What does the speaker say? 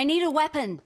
I need a weapon.